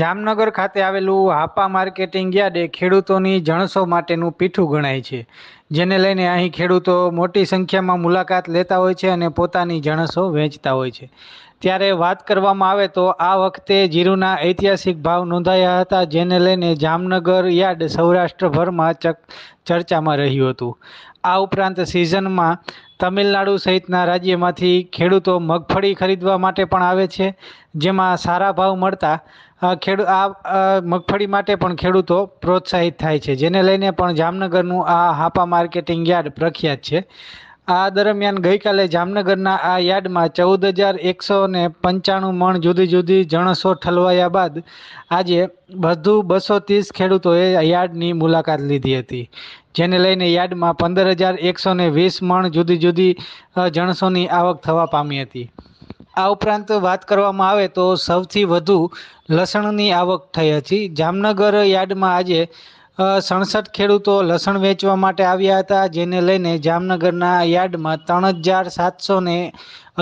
જામનગર ખાતે આવેલું હાપા માર્કેટિંગ યાર્ડે ખેડૂતોની જણસો માટેનું પીઠું ગણાય છે જેને લઈને અહીં ખેડૂતો મોટી સંખ્યામાં મુલાકાત લેતા હોય છે અને પોતાની જણસો વેચતા હોય છે ત્યારે વાત કરવામાં આવે તો આ વખતે જીરુના ઐતિહાસિક ભાવ નોંધાયા હતા જેને લઈને જામનગર યાર્ડ સૌરાષ્ટ્રભરમાં ચર્ચામાં રહ્યું હતું આ ઉપરાંત સિઝનમાં તમિલનાડુ સહિતના રાજ્યમાંથી ખેડૂતો મગફળી ખરીદવા માટે પણ આવે છે જેમાં સારા ભાવ મળતા ખેડૂ આ મગફળી માટે પણ ખેડૂતો પ્રોત્સાહિત થાય છે જેને લઈને પણ જામનગરનું આ હાપા માર્કેટિંગ યાર્ડ પ્રખ્યાત છે આ દરમિયાન ગઈકાલે જામનગરના આ યાર્ડમાં ચૌદ હજાર એકસો ને પંચાણું મણ જુદી જુદી જણસો ઠલવાયા બાદ આજે બધું બસો ત્રીસ ખેડૂતોએ યાર્ડની મુલાકાત લીધી હતી જેને લઈને યાર્ડમાં પંદર હજાર એકસો ને વીસ મણ જુદી જુદી જણસોની આવક થવા પામી હતી આ ઉપરાંત વાત કરવામાં આવે તો સૌથી વધુ લસણની આવક થઈ હતી જામનગર યાર્ડમાં આજે સડસઠ ખેડૂતો લસણ વેચવા માટે આવ્યા હતા જેને લઈને જામનગરના યાર્ડમાં ત્રણ હજાર સાતસો ને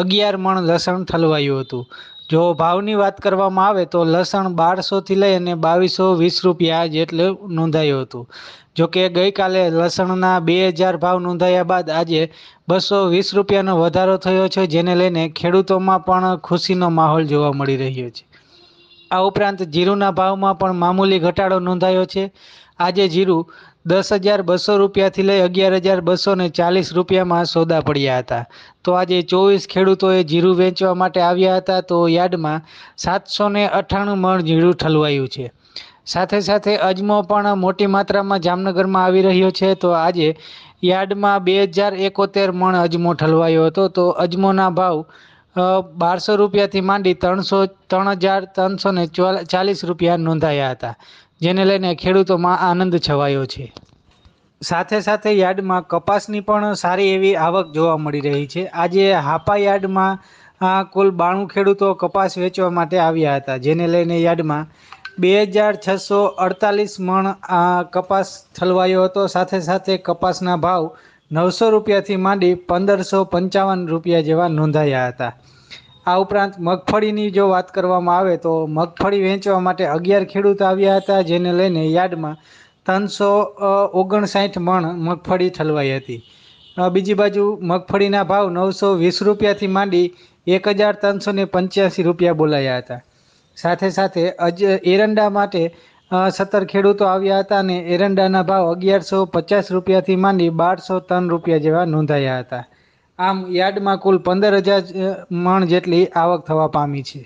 અગિયાર મણ લસણ ઠલવાયું હતું જો ભાવની વાત કરવામાં આવે તો લસણ બારસોથી લઈ અને બાવીસો વીસ રૂપિયા જેટલું નોંધાયું હતું જો કે ગઈકાલે લસણના બે હજાર ભાવ નોંધાયા બાદ આજે બસો વીસ રૂપિયાનો વધારો થયો છે જેને લઈને ખેડૂતોમાં પણ ખુશીનો માહોલ જોવા મળી રહ્યો છે આ ઉપરાંત જીરુના ભાવમાં પણ મામૂલી ઘટાડો નોંધાયો છે આજે જીરું દસ હજાર બસો રૂપિયાથી લઈ અગિયાર હજાર બસો ને ચાલીસ રૂપિયામાં સોદા પડ્યા હતા તો આજે ચોવીસ ખેડૂતોએ જીરું વેચવા માટે આવ્યા હતા તો યાર્ડમાં સાતસો ને અઠ્ઠાણું મણ જીરું ઠલવાયું છે સાથે સાથે અજમો પણ મોટી માત્રામાં જામનગરમાં આવી રહ્યો છે તો આજે યાર્ડમાં બે હજાર એકોતેર મણ અજમો ઠલવાયો હતો તો અજમોના ભાવ બારસો રૂપિયાથી માંડી ત્રણસો ત્રણ હજાર ત્રણસો ને ચાલીસ રૂપિયા નોંધાયા હતા જેને લઈને ખેડૂતોમાં આનંદ છવાયો છે સાથે સાથે યાર્ડમાં કપાસની પણ સારી એવી આવક જોવા મળી રહી છે આજે હાપા યાર્ડમાં કુલ બાણું ખેડૂતો કપાસ વેચવા માટે આવ્યા હતા જેને લઈને યાર્ડમાં બે હજાર છસો અડતાલીસ મણ કપાસ થલવાયો હતો સાથે સાથે કપાસના ભાવ નવસો રૂપિયાથી માંડી પંદરસો પંચાવન રૂપિયા જેવા નોંધાયા હતા આ ઉપરાંત મગફળીની જો વાત કરવામાં આવે તો મગફળી વેચવા માટે અગિયાર ખેડૂત આવ્યા હતા જેને લઈને યાર્ડમાં ત્રણસો ઓગણસાઠ મણ મગફળી ઠલવાઈ હતી બીજી બાજુ મગફળીના ભાવ નવસો વીસ રૂપિયાથી માંડી એક હજાર ત્રણસો ને પંચ્યાસી રૂપિયા બોલાયા હતા સાથે સાથે અજ એરંડા માટે સત્તર ખેડૂતો આવ્યા હતા અને એરંડાના ભાવ અગિયારસો પચાસ રૂપિયાથી માંડી બારસો ત્રણ રૂપિયા જેવા નોંધાયા હતા આમ યાર્ડમાં કુલ પંદર હજાર મણ જેટલી આવક થવા પામી છે